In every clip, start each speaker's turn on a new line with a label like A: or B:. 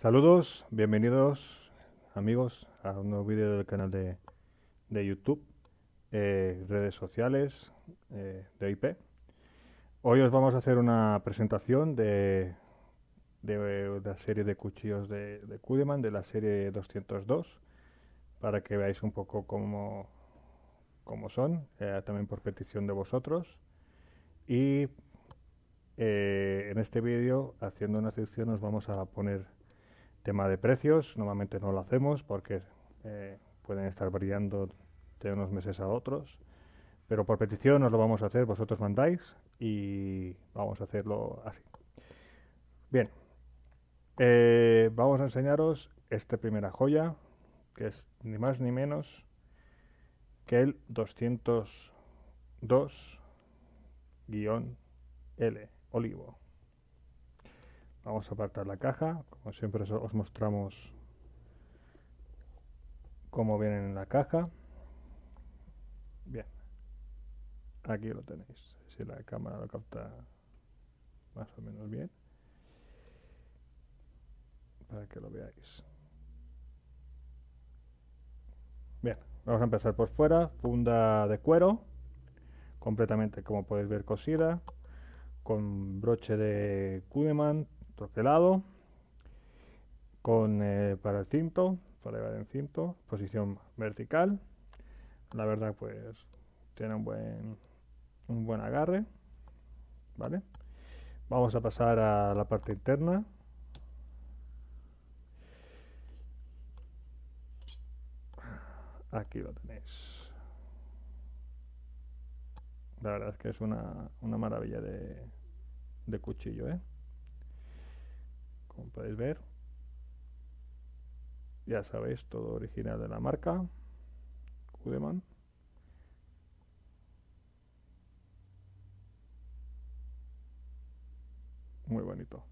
A: Saludos, bienvenidos amigos a un nuevo vídeo del canal de, YouTube, eh, redes sociales eh, de IP. Hoy os vamos a hacer una presentación de, de, la serie de cuchillos de, de Kudeman, de la serie 202, para que veáis un poco cómo, cómo son, eh, también por petición de vosotros. Y en este vídeo, haciendo una sección, nos vamos a poner Tema de precios, normalmente no lo hacemos porque eh, pueden estar variando de unos meses a otros, pero por petición nos lo vamos a hacer, vosotros mandáis y vamos a hacerlo así. Bien, eh, vamos a enseñaros esta primera joya, que es ni más ni menos que el 202-L, olivo vamos a apartar la caja como siempre os mostramos cómo viene en la caja bien aquí lo tenéis si la cámara lo capta más o menos bien para que lo veáis bien vamos a empezar por fuera funda de cuero completamente como podéis ver cosida con broche de Kudeman troquelado, con, eh, para el cinto, para llevar el cinto, posición vertical. La verdad, pues tiene un buen, un buen agarre. ¿Vale? Vamos a pasar a la parte interna. Aquí lo tenéis. La verdad es que es una, una maravilla de, de cuchillo, ¿eh? como podéis ver. Ya sabéis, todo original de la marca Muy bonito.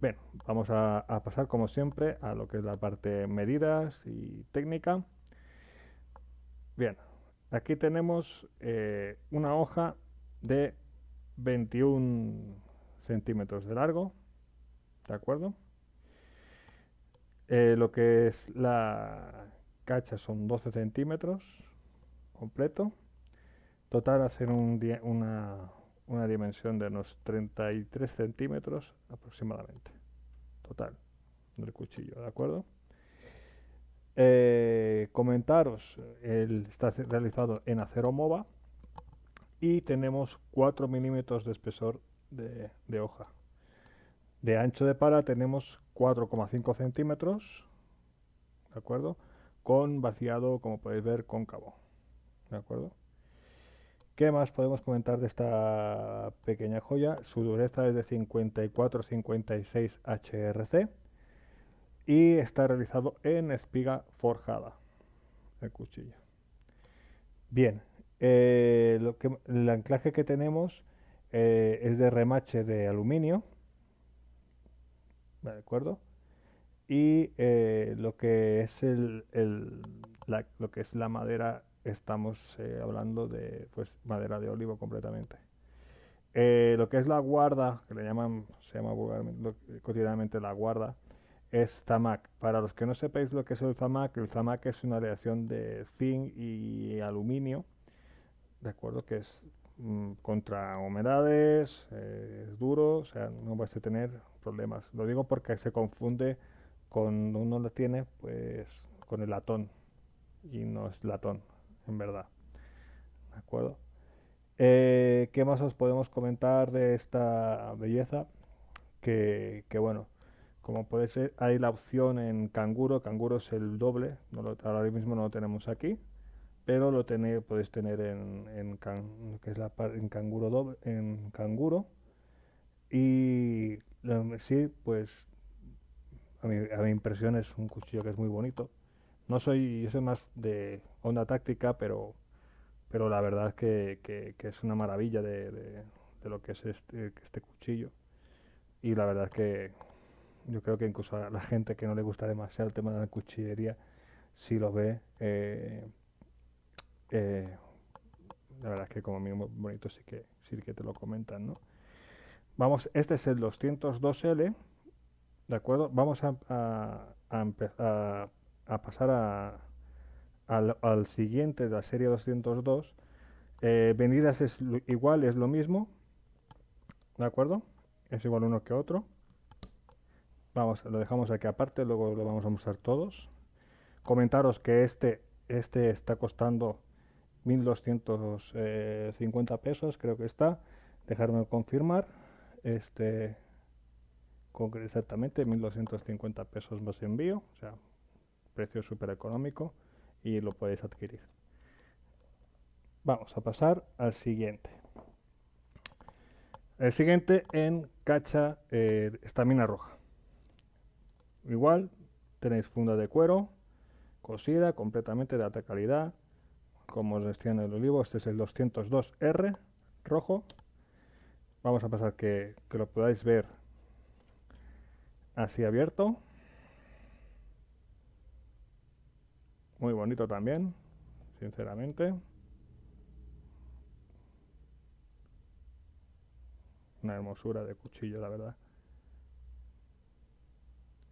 A: Bien, vamos a, pasar como siempre a lo que es la parte medidas y técnica. Bien, aquí tenemos eh, una hoja de 21 centímetros de largo ¿de acuerdo? Eh, lo que es la cacha son 12 centímetros completo. Total hacer un una, dimensión de unos 33 centímetros aproximadamente. Total del cuchillo, ¿de acuerdo? Eh, comentaros, está realizado en acero MOVA y tenemos 4 milímetros de espesor de hoja. De ancho de pala tenemos 4,5 centímetros, ¿de acuerdo? Con vaciado, como podéis ver, cóncavo, ¿de acuerdo? ¿Qué más podemos comentar de esta pequeña joya? Su dureza es de 54-56 HRC y está realizado en espiga forjada, el cuchilla Bien, eh, lo que, el anclaje que tenemos eh, es de remache de aluminio, ¿de acuerdo? Y eh, lo que es el, la, lo que es la madera, estamos eh, hablando de pues madera de olivo completamente. Eh, lo que es la guarda, que le llaman, se llama cotidianamente la guarda, es zamac Para los que no sepáis lo que es el zamac el zamac es una aleación de zinc y aluminio, ¿de acuerdo? Que es Mm, contra humedades, eh, es duro, o sea, no vas a tener problemas. Lo digo porque se confunde con uno lo tiene, pues con el latón y no es latón, en verdad. ¿De acuerdo? Eh, ¿Qué más os podemos comentar de esta belleza? Que, que bueno, como puede ser hay la opción en canguro. Canguro es el doble, ahora mismo no lo tenemos aquí pero lo tenéis podéis tener en, en que es la en canguro doble, en canguro y sí pues a mi, impresión es un cuchillo que es muy bonito no soy yo soy más de onda táctica pero pero la verdad es que, que, es una maravilla de, de, lo que es este, este, cuchillo y la verdad es que yo creo que incluso a la gente que no le gusta demasiado el tema de la cuchillería si lo ve eh, eh, la verdad es que como mínimo bonito sí que, sí que te lo comentan, ¿no? Vamos, este es el 202L, ¿de acuerdo? Vamos a, a, a, pasar a, al, siguiente de la serie 202. Eh, vendidas es igual, es lo mismo, ¿de acuerdo? Es igual uno que otro. Vamos, lo dejamos aquí aparte, luego lo vamos a mostrar todos. Comentaros que este, este está costando 1.250 pesos, creo que está. Dejarme confirmar. Este, concretamente exactamente, 1.250 pesos más envío. O sea, precio súper económico y lo podéis adquirir. Vamos a pasar al siguiente. El siguiente en cacha eh, estamina roja. Igual tenéis funda de cuero, cosida, completamente de alta calidad, como os decía en el olivo. Este es el 202R rojo. Vamos a pasar que, que lo podáis ver así abierto. Muy bonito también, sinceramente. Una hermosura de cuchillo, la verdad.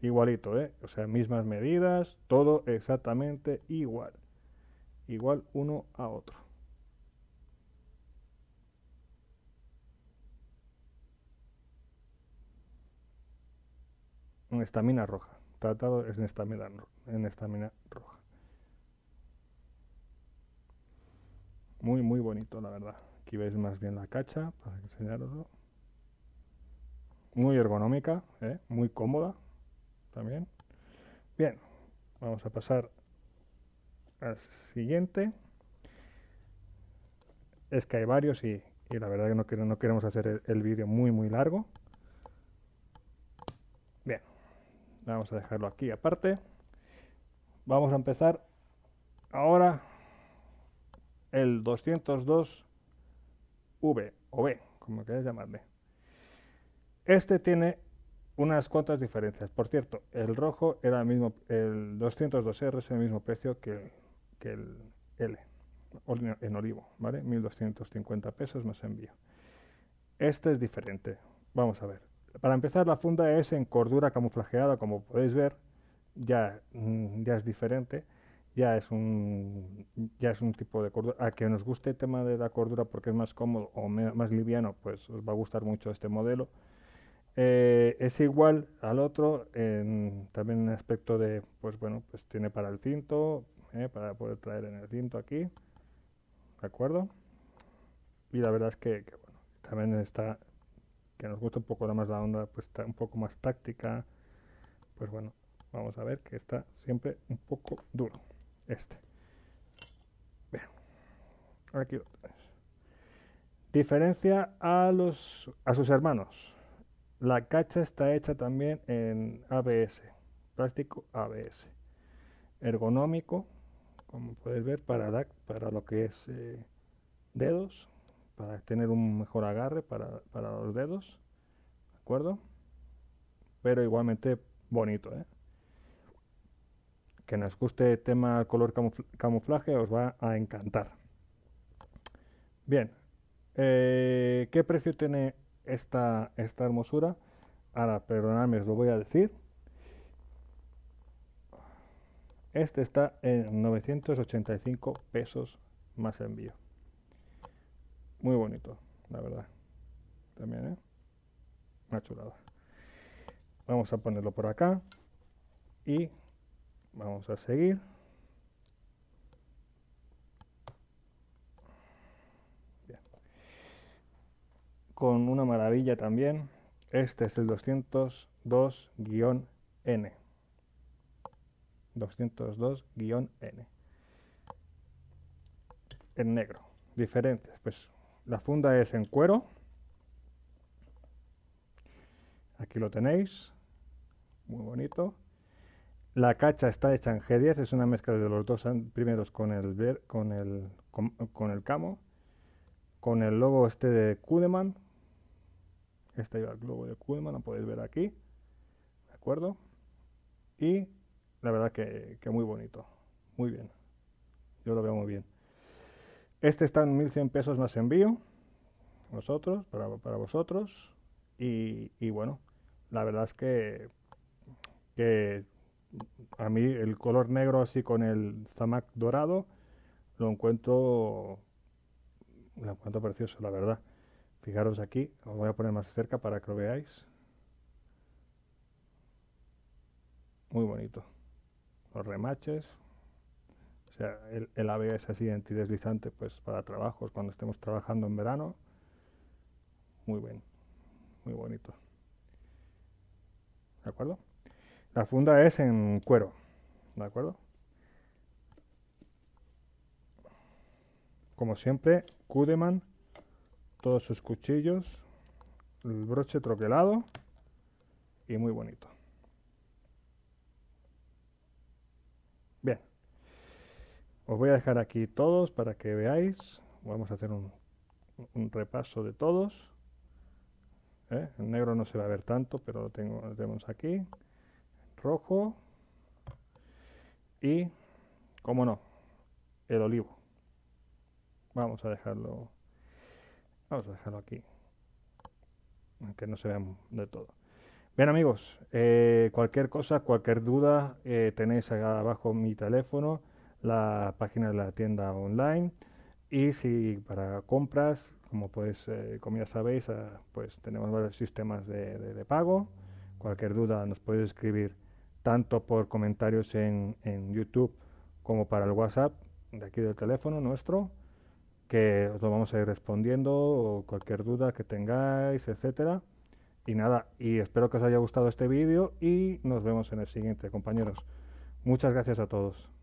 A: Igualito, ¿eh? O sea, mismas medidas, todo exactamente igual igual uno a otro. En estamina roja. Tratado en estamina, en roja. Muy, muy bonito, la verdad. Aquí veis más bien la cacha, para enseñaroslo. Muy ergonómica, ¿eh? muy cómoda también. Bien, vamos a pasar siguiente. Es que hay varios y, la verdad que no, no queremos hacer el, vídeo muy muy largo. Bien, vamos a dejarlo aquí aparte. Vamos a empezar ahora el 202V o B, como queráis llamarle. Este tiene unas cuantas diferencias. Por cierto, el rojo era el mismo, el 202R es el mismo precio que el el L en olivo, ¿vale? 1250 pesos más envío. Este es diferente. Vamos a ver. Para empezar, la funda es en cordura camuflajeada, como podéis ver. Ya, mm, ya es diferente. Ya es, un, ya es un tipo de cordura. A que nos guste el tema de la cordura porque es más cómodo o más liviano, pues os va a gustar mucho este modelo. Eh, es igual al otro, en, también en aspecto de, pues bueno, pues tiene para el cinto, eh, para poder traer en el cinto aquí, ¿de acuerdo? Y la verdad es que, también está, que nos gusta un poco más la onda, pues está un poco más táctica, pues bueno, vamos a ver que está siempre un poco duro, este. aquí lo Diferencia a, los, a sus hermanos. La cacha está hecha también en ABS, plástico ABS. Ergonómico, como puedes ver, para, para lo que es eh, dedos, para tener un mejor agarre para, para, los dedos, ¿de acuerdo? Pero igualmente bonito, ¿eh? Que nos guste el tema color camuflaje os va a encantar. Bien, eh, ¿qué precio tiene esta, esta hermosura? Ahora, perdonadme, os lo voy a decir. Este está en 985 pesos más envío. Muy bonito, la verdad. También, ¿eh? Una chulada. Vamos a ponerlo por acá. Y vamos a seguir. Con una maravilla también. Este es el 202-N. 202-N. En negro, diferentes. Pues la funda es en cuero. Aquí lo tenéis. Muy bonito. La cacha está hecha en G10, es una mezcla de los dos primeros con el, con el, con, el camo, con el logo este de Kudeman. Este es el logo de Kudeman, lo podéis ver aquí. ¿De acuerdo? Y la verdad que, que muy bonito, muy bien. Yo lo veo muy bien. Este está en 1100 pesos más envío, nosotros para, vosotros. Y, bueno, la verdad es que, que a mí el color negro así con el zamac dorado lo encuentro, lo encuentro precioso, la verdad. Fijaros aquí, os voy a poner más cerca para que lo veáis. Muy bonito los remaches. O sea, el, ave es así antideslizante pues para trabajos, cuando estemos trabajando en verano. Muy bien, muy bonito. ¿De acuerdo? La funda es en cuero, ¿de acuerdo? Como siempre, Kudeman, todos sus cuchillos, el broche troquelado y muy bonito. Os voy a dejar aquí todos para que veáis. Vamos a hacer un, repaso de todos. ¿Eh? El negro no se va a ver tanto, pero lo, tengo, tenemos aquí. Rojo. Y, como no, el olivo. Vamos a dejarlo. Vamos a dejarlo aquí. Aunque no se vean de todo. Bien amigos, eh, cualquier cosa, cualquier duda, eh, tenéis acá abajo mi teléfono la página de la tienda online. Y si para compras, como pues, eh, ya sabéis, ah, pues tenemos varios sistemas de, pago. Cualquier duda nos podéis escribir tanto por comentarios en, YouTube como para el WhatsApp de aquí del teléfono nuestro, que os lo vamos a ir respondiendo, o cualquier duda que tengáis, etcétera. Y nada, y espero que os haya gustado este vídeo y nos vemos en el siguiente, compañeros. Muchas gracias a todos.